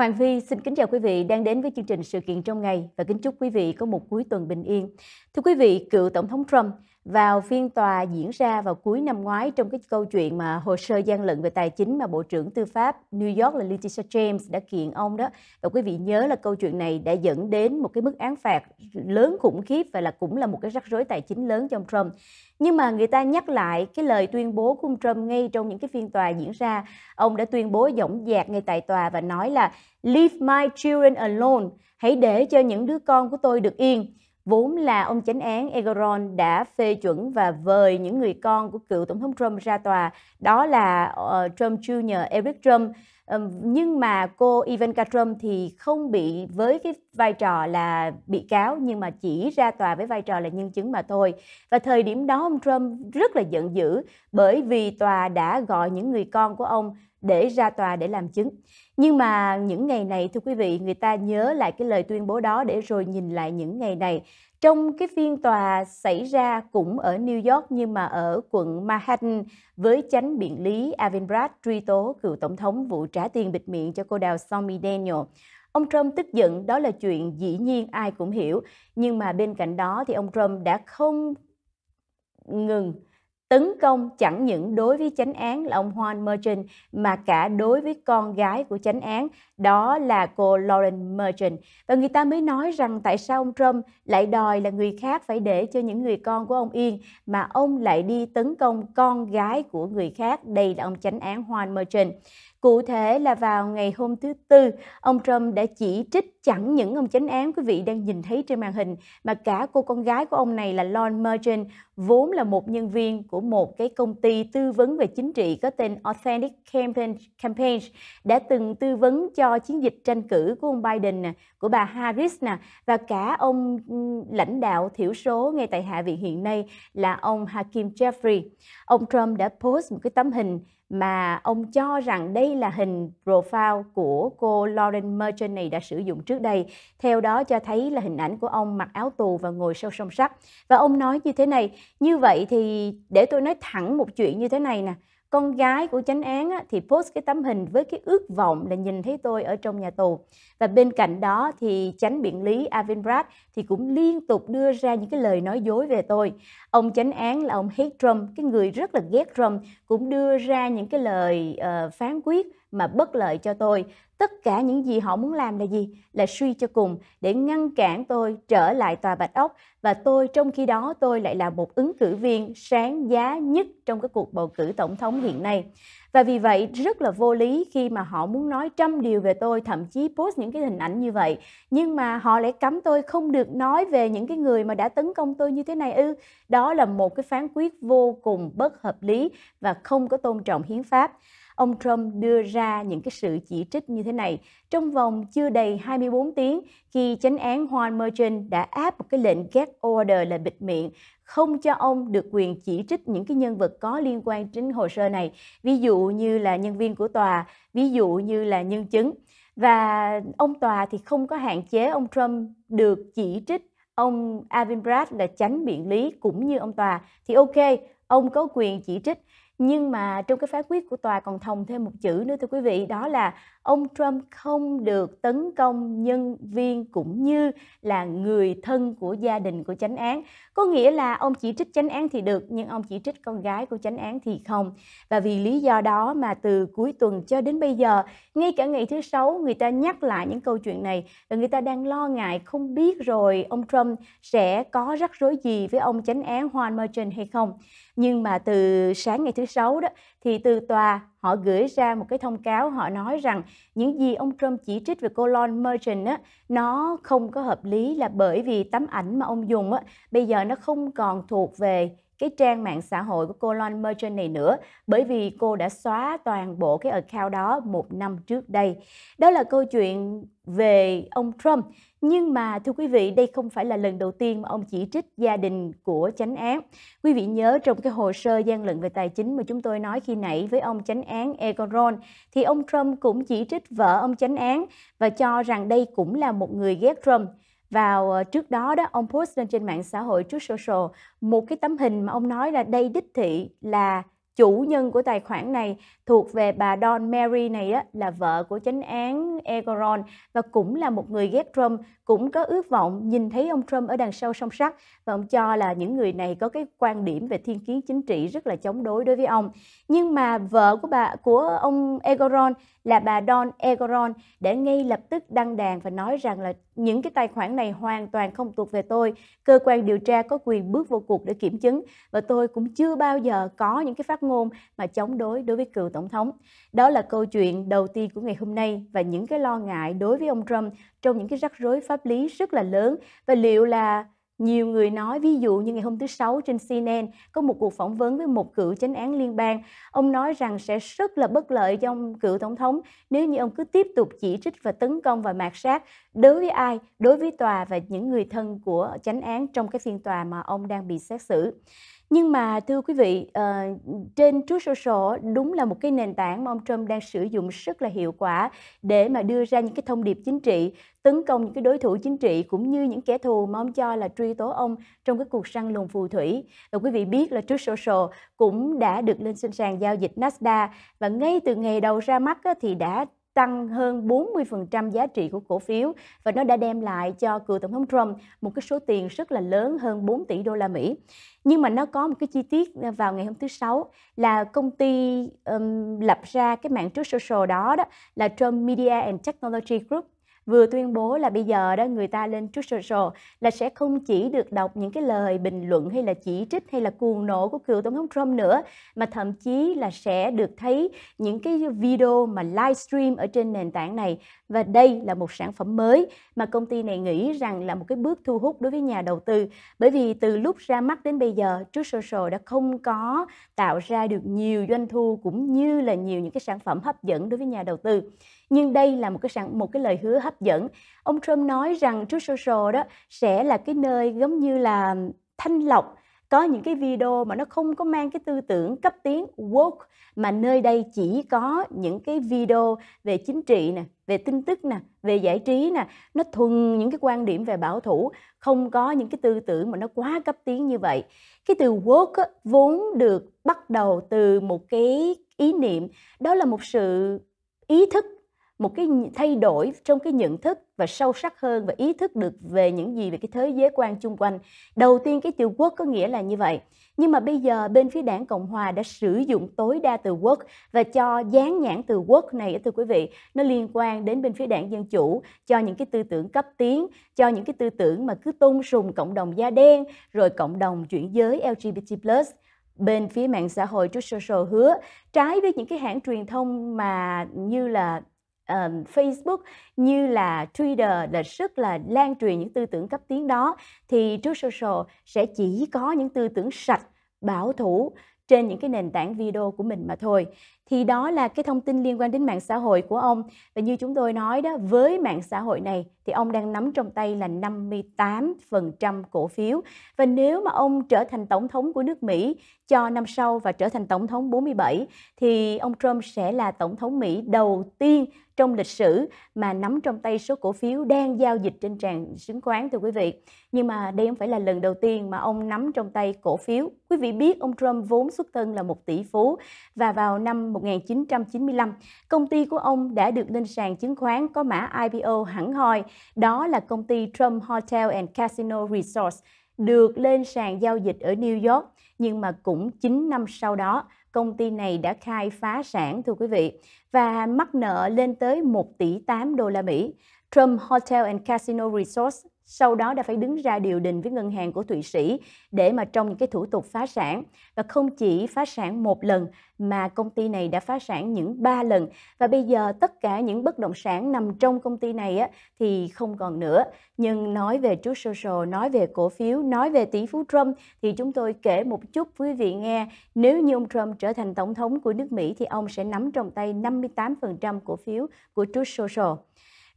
Hoàng Vi xin kính chào quý vị đang đến với chương trình sự kiện trong ngày và kính chúc quý vị có một cuối tuần bình yên. Thưa quý vị, cựu Tổng thống Trump vào phiên tòa diễn ra vào cuối năm ngoái trong cái câu chuyện mà hồ sơ gian lận về tài chính mà Bộ trưởng Tư pháp New York là Letitia James đã kiện ông đó. Và quý vị nhớ là câu chuyện này đã dẫn đến một cái mức án phạt lớn khủng khiếp và là cũng là một cái rắc rối tài chính lớn cho ông Trump. Nhưng mà người ta nhắc lại cái lời tuyên bố của ông Trump ngay trong những cái phiên tòa diễn ra. Ông đã tuyên bố dõng dạc ngay tại tòa và nói là Leave my children alone, hãy để cho những đứa con của tôi được yên vốn là ông chánh án Egoron đã phê chuẩn và vời những người con của cựu Tổng thống Trump ra tòa, đó là uh, Trump Jr. Eric Trump nhưng mà cô Ivanka Trump thì không bị với cái vai trò là bị cáo nhưng mà chỉ ra tòa với vai trò là nhân chứng mà thôi. Và thời điểm đó ông Trump rất là giận dữ bởi vì tòa đã gọi những người con của ông để ra tòa để làm chứng. Nhưng mà những ngày này thưa quý vị, người ta nhớ lại cái lời tuyên bố đó để rồi nhìn lại những ngày này trong cái phiên tòa xảy ra cũng ở New York nhưng mà ở quận Manhattan với chánh biện lý Avinbrad truy tố cựu tổng thống vụ trả tiền bịt miệng cho cô đào Stormy Daniel. Ông Trump tức giận đó là chuyện dĩ nhiên ai cũng hiểu, nhưng mà bên cạnh đó thì ông Trump đã không ngừng tấn công chẳng những đối với chánh án là ông Juan Merchant mà cả đối với con gái của chánh án đó là cô Lauren Merchant. Và người ta mới nói rằng tại sao ông Trump lại đòi là người khác phải để cho những người con của ông yên mà ông lại đi tấn công con gái của người khác. Đây là ông chánh án Juan Merchant. Cụ thể là vào ngày hôm thứ Tư, ông Trump đã chỉ trích chẳng những ông chánh án quý vị đang nhìn thấy trên màn hình mà cả cô con gái của ông này là Lon Merchant vốn là một nhân viên của một cái công ty tư vấn về chính trị có tên Authentic Campaign, Campaign đã từng tư vấn cho chiến dịch tranh cử của ông Biden nè, của bà Harris nè và cả ông lãnh đạo thiểu số ngay tại Hạ viện hiện nay là ông Hakim Jeffrey. Ông Trump đã post một cái tấm hình mà ông cho rằng đây là hình profile của cô Lauren Merchant này đã sử dụng trước đây. Theo đó cho thấy là hình ảnh của ông mặc áo tù và ngồi sau song sắt. Và ông nói như thế này, như vậy thì để tôi nói thẳng một chuyện như thế này nè con gái của chánh án thì post cái tấm hình với cái ước vọng là nhìn thấy tôi ở trong nhà tù và bên cạnh đó thì chánh biện lý Avin Brad thì cũng liên tục đưa ra những cái lời nói dối về tôi ông chánh án là ông hate Trump cái người rất là ghét Trump cũng đưa ra những cái lời uh, phán quyết mà bất lợi cho tôi tất cả những gì họ muốn làm là gì là suy cho cùng để ngăn cản tôi trở lại tòa bạch ốc và tôi trong khi đó tôi lại là một ứng cử viên sáng giá nhất trong cái cuộc bầu cử tổng thống hiện nay và vì vậy rất là vô lý khi mà họ muốn nói trăm điều về tôi thậm chí post những cái hình ảnh như vậy nhưng mà họ lại cấm tôi không được nói về những cái người mà đã tấn công tôi như thế này ư đó là một cái phán quyết vô cùng bất hợp lý và không có tôn trọng hiến pháp ông Trump đưa ra những cái sự chỉ trích như thế này trong vòng chưa đầy 24 tiếng khi chánh án Juan Merchant đã áp một cái lệnh gag order là bịt miệng không cho ông được quyền chỉ trích những cái nhân vật có liên quan đến hồ sơ này, ví dụ như là nhân viên của tòa, ví dụ như là nhân chứng. Và ông tòa thì không có hạn chế ông Trump được chỉ trích ông Avin Brad là tránh biện lý cũng như ông tòa thì ok, ông có quyền chỉ trích nhưng mà trong cái phán quyết của tòa còn thòng thêm một chữ nữa thưa quý vị đó là ông Trump không được tấn công nhân viên cũng như là người thân của gia đình của chánh án. Có nghĩa là ông chỉ trích chánh án thì được nhưng ông chỉ trích con gái của chánh án thì không. Và vì lý do đó mà từ cuối tuần cho đến bây giờ, ngay cả ngày thứ sáu người ta nhắc lại những câu chuyện này và người ta đang lo ngại không biết rồi ông Trump sẽ có rắc rối gì với ông chánh án Juan Merchant hay không. Nhưng mà từ sáng ngày thứ sáu đó thì từ tòa họ gửi ra một cái thông cáo họ nói rằng những gì ông Trump chỉ trích về Colon Merchant á, nó không có hợp lý là bởi vì tấm ảnh mà ông dùng á, bây giờ nó không còn thuộc về cái trang mạng xã hội của cô Lon Merchant này nữa bởi vì cô đã xóa toàn bộ cái account đó một năm trước đây. Đó là câu chuyện về ông Trump. Nhưng mà thưa quý vị, đây không phải là lần đầu tiên mà ông chỉ trích gia đình của chánh án. Quý vị nhớ trong cái hồ sơ gian lận về tài chính mà chúng tôi nói khi nãy với ông chánh án Egoron, thì ông Trump cũng chỉ trích vợ ông chánh án và cho rằng đây cũng là một người ghét Trump vào ờ, trước đó đó ông post lên trên mạng xã hội trước social một cái tấm hình mà ông nói là đây đích thị là chủ nhân của tài khoản này thuộc về bà Don Mary này á, là vợ của chánh án Egoron và cũng là một người ghét Trump, cũng có ước vọng nhìn thấy ông Trump ở đằng sau song sắt và ông cho là những người này có cái quan điểm về thiên kiến chính trị rất là chống đối đối với ông. Nhưng mà vợ của bà của ông Egoron là bà Don Egoron đã ngay lập tức đăng đàn và nói rằng là những cái tài khoản này hoàn toàn không thuộc về tôi, cơ quan điều tra có quyền bước vào cuộc để kiểm chứng và tôi cũng chưa bao giờ có những cái phát phát ngôn mà chống đối đối với cựu tổng thống. Đó là câu chuyện đầu tiên của ngày hôm nay và những cái lo ngại đối với ông Trump trong những cái rắc rối pháp lý rất là lớn và liệu là nhiều người nói ví dụ như ngày hôm thứ sáu trên CNN có một cuộc phỏng vấn với một cựu chánh án liên bang ông nói rằng sẽ rất là bất lợi cho ông cựu tổng thống nếu như ông cứ tiếp tục chỉ trích và tấn công và mạt sát đối với ai đối với tòa và những người thân của chánh án trong cái phiên tòa mà ông đang bị xét xử nhưng mà thưa quý vị, uh, trên Truth Social đúng là một cái nền tảng mà ông Trump đang sử dụng rất là hiệu quả để mà đưa ra những cái thông điệp chính trị, tấn công những cái đối thủ chính trị cũng như những kẻ thù mà ông cho là truy tố ông trong cái cuộc săn lùng phù thủy. Và quý vị biết là Truth Social cũng đã được lên trên sàn giao dịch Nasdaq và ngay từ ngày đầu ra mắt thì đã tăng hơn 40% giá trị của cổ phiếu và nó đã đem lại cho cựu tổng thống Trump một cái số tiền rất là lớn hơn 4 tỷ đô la Mỹ. Nhưng mà nó có một cái chi tiết vào ngày hôm thứ sáu là công ty um, lập ra cái mạng trước social đó đó là Trump Media and Technology Group vừa tuyên bố là bây giờ đó người ta lên Truth Social là sẽ không chỉ được đọc những cái lời bình luận hay là chỉ trích hay là cuồng nộ của cựu tổng thống Trump nữa mà thậm chí là sẽ được thấy những cái video mà livestream ở trên nền tảng này và đây là một sản phẩm mới mà công ty này nghĩ rằng là một cái bước thu hút đối với nhà đầu tư bởi vì từ lúc ra mắt đến bây giờ Truth Social đã không có tạo ra được nhiều doanh thu cũng như là nhiều những cái sản phẩm hấp dẫn đối với nhà đầu tư nhưng đây là một cái sản một cái lời hứa hấp dẫn ông Trump nói rằng Truth Social đó sẽ là cái nơi giống như là thanh lọc có những cái video mà nó không có mang cái tư tưởng cấp tiến woke mà nơi đây chỉ có những cái video về chính trị nè, về tin tức nè, về giải trí nè, nó thuần những cái quan điểm về bảo thủ, không có những cái tư tưởng mà nó quá cấp tiến như vậy. Cái từ woke vốn được bắt đầu từ một cái ý niệm đó là một sự ý thức một cái thay đổi trong cái nhận thức và sâu sắc hơn và ý thức được về những gì về cái thế giới quan chung quanh. Đầu tiên cái từ quốc có nghĩa là như vậy. Nhưng mà bây giờ bên phía đảng Cộng Hòa đã sử dụng tối đa từ quốc và cho dán nhãn từ quốc này thưa quý vị, nó liên quan đến bên phía đảng Dân Chủ cho những cái tư tưởng cấp tiến, cho những cái tư tưởng mà cứ tôn sùng cộng đồng da đen, rồi cộng đồng chuyển giới LGBT+ bên phía mạng xã hội Truth Social hứa trái với những cái hãng truyền thông mà như là uh, Facebook như là Twitter là rất là lan truyền những tư tưởng cấp tiến đó thì True Social sẽ chỉ có những tư tưởng sạch, bảo thủ trên những cái nền tảng video của mình mà thôi. Thì đó là cái thông tin liên quan đến mạng xã hội của ông. Và như chúng tôi nói đó, với mạng xã hội này thì ông đang nắm trong tay là 58% cổ phiếu. Và nếu mà ông trở thành tổng thống của nước Mỹ cho năm sau và trở thành tổng thống 47 thì ông Trump sẽ là tổng thống Mỹ đầu tiên trong lịch sử mà nắm trong tay số cổ phiếu đang giao dịch trên sàn chứng khoán thưa quý vị. Nhưng mà đây không phải là lần đầu tiên mà ông nắm trong tay cổ phiếu. Quý vị biết ông Trump vốn xuất thân là một tỷ phú và vào năm 1995, công ty của ông đã được lên sàn chứng khoán có mã IPO hẳn hoi, đó là công ty Trump Hotel and Casino Resorts được lên sàn giao dịch ở New York, nhưng mà cũng 9 năm sau đó, công ty này đã khai phá sản thưa quý vị và mắc nợ lên tới 1 tỷ 8 đô la Mỹ. Trump Hotel and Casino Resorts sau đó đã phải đứng ra điều đình với ngân hàng của Thụy Sĩ để mà trong những cái thủ tục phá sản. Và không chỉ phá sản một lần mà công ty này đã phá sản những ba lần. Và bây giờ tất cả những bất động sản nằm trong công ty này á, thì không còn nữa. Nhưng nói về Truth Social, nói về cổ phiếu, nói về tỷ phú Trump thì chúng tôi kể một chút quý vị nghe. Nếu như ông Trump trở thành tổng thống của nước Mỹ thì ông sẽ nắm trong tay 58% cổ phiếu của Truth Social.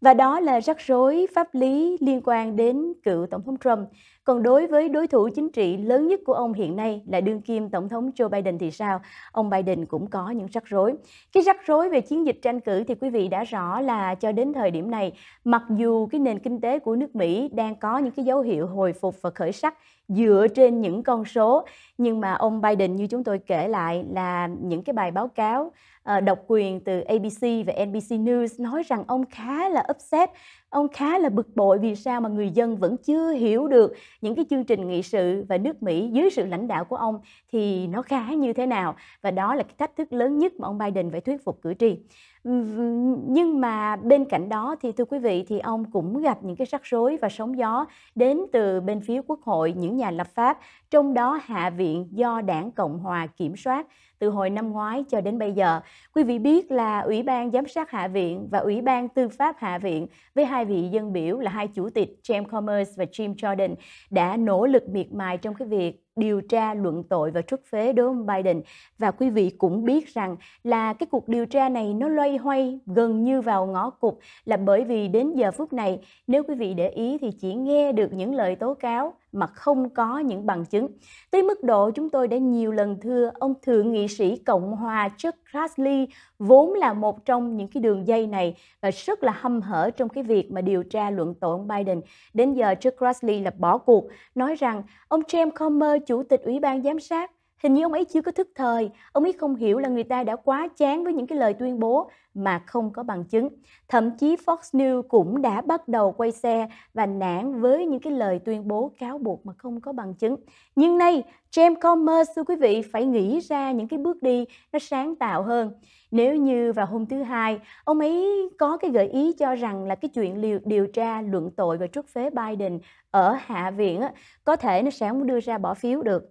Và đó là rắc rối pháp lý liên quan đến cựu Tổng thống Trump còn đối với đối thủ chính trị lớn nhất của ông hiện nay là đương kim Tổng thống Joe Biden thì sao? Ông Biden cũng có những rắc rối. Cái rắc rối về chiến dịch tranh cử thì quý vị đã rõ là cho đến thời điểm này, mặc dù cái nền kinh tế của nước Mỹ đang có những cái dấu hiệu hồi phục và khởi sắc dựa trên những con số, nhưng mà ông Biden như chúng tôi kể lại là những cái bài báo cáo ờ, độc quyền từ ABC và NBC News nói rằng ông khá là upset Ông khá là bực bội vì sao mà người dân vẫn chưa hiểu được những cái chương trình nghị sự và nước Mỹ dưới sự lãnh đạo của ông thì nó khá như thế nào. Và đó là cái thách thức lớn nhất mà ông Biden phải thuyết phục cử tri nhưng mà bên cạnh đó thì thưa quý vị thì ông cũng gặp những cái rắc rối và sóng gió đến từ bên phía quốc hội những nhà lập pháp trong đó hạ viện do đảng cộng hòa kiểm soát từ hồi năm ngoái cho đến bây giờ quý vị biết là ủy ban giám sát hạ viện và ủy ban tư pháp hạ viện với hai vị dân biểu là hai chủ tịch James Commerce và Jim Jordan đã nỗ lực miệt mài trong cái việc điều tra luận tội và truất phế đối với Biden và quý vị cũng biết rằng là cái cuộc điều tra này nó loay hoay gần như vào ngõ cụt là bởi vì đến giờ phút này nếu quý vị để ý thì chỉ nghe được những lời tố cáo mà không có những bằng chứng. Tới mức độ chúng tôi đã nhiều lần thưa ông thượng nghị sĩ Cộng hòa Chuck Grassley vốn là một trong những cái đường dây này và rất là hâm hở trong cái việc mà điều tra luận tội ông Biden. Đến giờ Chuck Grassley là bỏ cuộc, nói rằng ông James Comer, chủ tịch Ủy ban giám sát Hình như ông ấy chưa có thức thời, ông ấy không hiểu là người ta đã quá chán với những cái lời tuyên bố mà không có bằng chứng. Thậm chí Fox News cũng đã bắt đầu quay xe và nản với những cái lời tuyên bố cáo buộc mà không có bằng chứng. Nhưng nay, James Commerce, thưa quý vị, phải nghĩ ra những cái bước đi nó sáng tạo hơn. Nếu như vào hôm thứ Hai, ông ấy có cái gợi ý cho rằng là cái chuyện điều, điều tra luận tội và truất phế Biden ở Hạ viện có thể nó sẽ muốn đưa ra bỏ phiếu được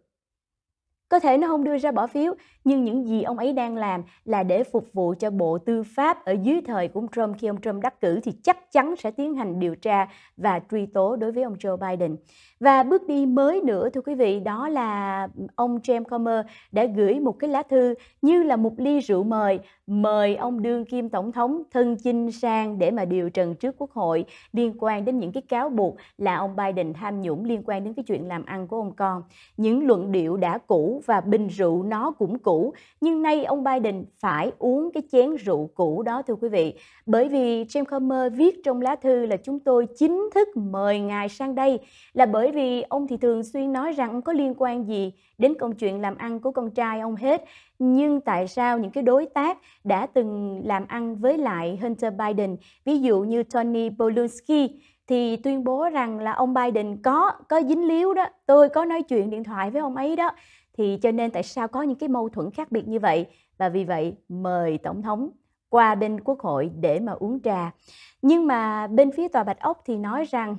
có thể nó không đưa ra bỏ phiếu nhưng những gì ông ấy đang làm là để phục vụ cho Bộ Tư pháp ở dưới thời của ông Trump khi ông Trump đắc cử thì chắc chắn sẽ tiến hành điều tra và truy tố đối với ông Joe Biden. Và bước đi mới nữa thưa quý vị đó là ông James Comer đã gửi một cái lá thư như là một ly rượu mời mời ông đương kim tổng thống thân chinh sang để mà điều trần trước quốc hội liên quan đến những cái cáo buộc là ông Biden tham nhũng liên quan đến cái chuyện làm ăn của ông con. Những luận điệu đã cũ và bình rượu nó cũng cũ cũ nhưng nay ông Biden phải uống cái chén rượu cũ đó thưa quý vị bởi vì James Comer viết trong lá thư là chúng tôi chính thức mời ngài sang đây là bởi vì ông thì thường xuyên nói rằng không có liên quan gì đến công chuyện làm ăn của con trai ông hết nhưng tại sao những cái đối tác đã từng làm ăn với lại Hunter Biden ví dụ như Tony Bolunsky thì tuyên bố rằng là ông Biden có có dính líu đó, tôi có nói chuyện điện thoại với ông ấy đó thì cho nên tại sao có những cái mâu thuẫn khác biệt như vậy và vì vậy mời tổng thống qua bên quốc hội để mà uống trà nhưng mà bên phía tòa bạch ốc thì nói rằng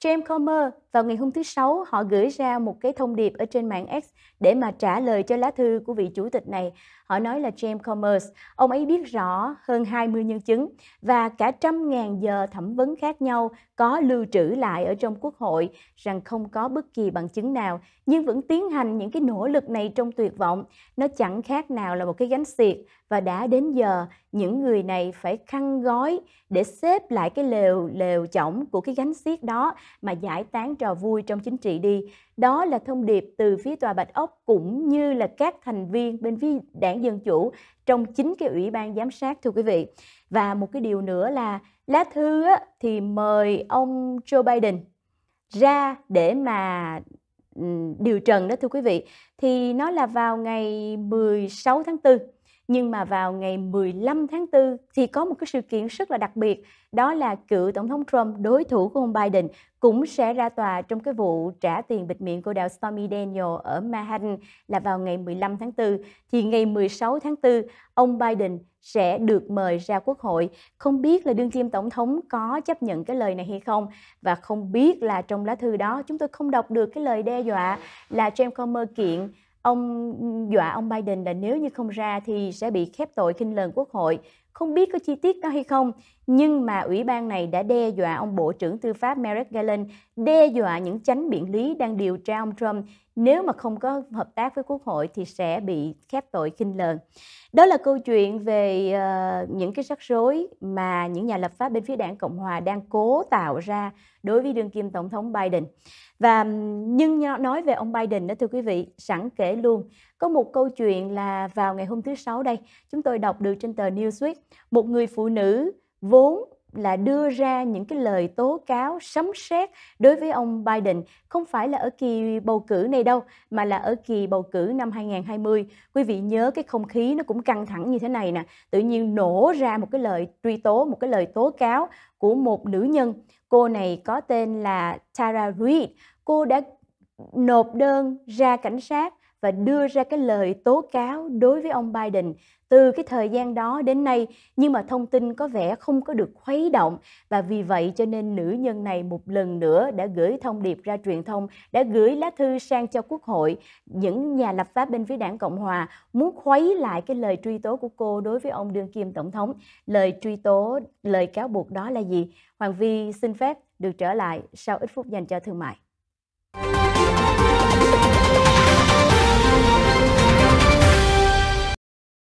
James Comer vào ngày hôm thứ Sáu, họ gửi ra một cái thông điệp ở trên mạng X để mà trả lời cho lá thư của vị chủ tịch này. Họ nói là James Commerce, ông ấy biết rõ hơn 20 nhân chứng và cả trăm ngàn giờ thẩm vấn khác nhau có lưu trữ lại ở trong quốc hội rằng không có bất kỳ bằng chứng nào, nhưng vẫn tiến hành những cái nỗ lực này trong tuyệt vọng. Nó chẳng khác nào là một cái gánh xiệt và đã đến giờ những người này phải khăn gói để xếp lại cái lều lều chỏng của cái gánh xiết đó mà giải tán cho trò vui trong chính trị đi. Đó là thông điệp từ phía Tòa Bạch Ốc cũng như là các thành viên bên phía đảng Dân Chủ trong chính cái ủy ban giám sát thưa quý vị. Và một cái điều nữa là lá thư thì mời ông Joe Biden ra để mà ừ, điều trần đó thưa quý vị. Thì nó là vào ngày 16 tháng 4 nhưng mà vào ngày 15 tháng 4 thì có một cái sự kiện rất là đặc biệt, đó là cựu Tổng thống Trump, đối thủ của ông Biden, cũng sẽ ra tòa trong cái vụ trả tiền bịt miệng cô đạo Stormy Daniel ở Manhattan là vào ngày 15 tháng 4. Thì ngày 16 tháng 4, ông Biden sẽ được mời ra quốc hội. Không biết là đương kim tổng thống có chấp nhận cái lời này hay không và không biết là trong lá thư đó chúng tôi không đọc được cái lời đe dọa là James Comer kiện Ông dọa ông Biden là nếu như không ra thì sẽ bị khép tội khinh lần quốc hội không biết có chi tiết đó hay không, nhưng mà ủy ban này đã đe dọa ông Bộ trưởng Tư pháp Merrick Garland, đe dọa những chánh biện lý đang điều tra ông Trump nếu mà không có hợp tác với Quốc hội thì sẽ bị khép tội khinh lờn. Đó là câu chuyện về uh, những cái rắc rối mà những nhà lập pháp bên phía đảng Cộng Hòa đang cố tạo ra đối với đương kim Tổng thống Biden. Và nhưng nói về ông Biden đó thưa quý vị, sẵn kể luôn có một câu chuyện là vào ngày hôm thứ Sáu đây, chúng tôi đọc được trên tờ Newsweek, một người phụ nữ vốn là đưa ra những cái lời tố cáo sấm sét đối với ông Biden không phải là ở kỳ bầu cử này đâu mà là ở kỳ bầu cử năm 2020. Quý vị nhớ cái không khí nó cũng căng thẳng như thế này nè, tự nhiên nổ ra một cái lời truy tố, một cái lời tố cáo của một nữ nhân. Cô này có tên là Tara Reid. Cô đã nộp đơn ra cảnh sát và đưa ra cái lời tố cáo đối với ông Biden từ cái thời gian đó đến nay nhưng mà thông tin có vẻ không có được khuấy động và vì vậy cho nên nữ nhân này một lần nữa đã gửi thông điệp ra truyền thông đã gửi lá thư sang cho quốc hội những nhà lập pháp bên phía đảng cộng hòa muốn khuấy lại cái lời truy tố của cô đối với ông đương kim tổng thống lời truy tố lời cáo buộc đó là gì hoàng vi xin phép được trở lại sau ít phút dành cho thương mại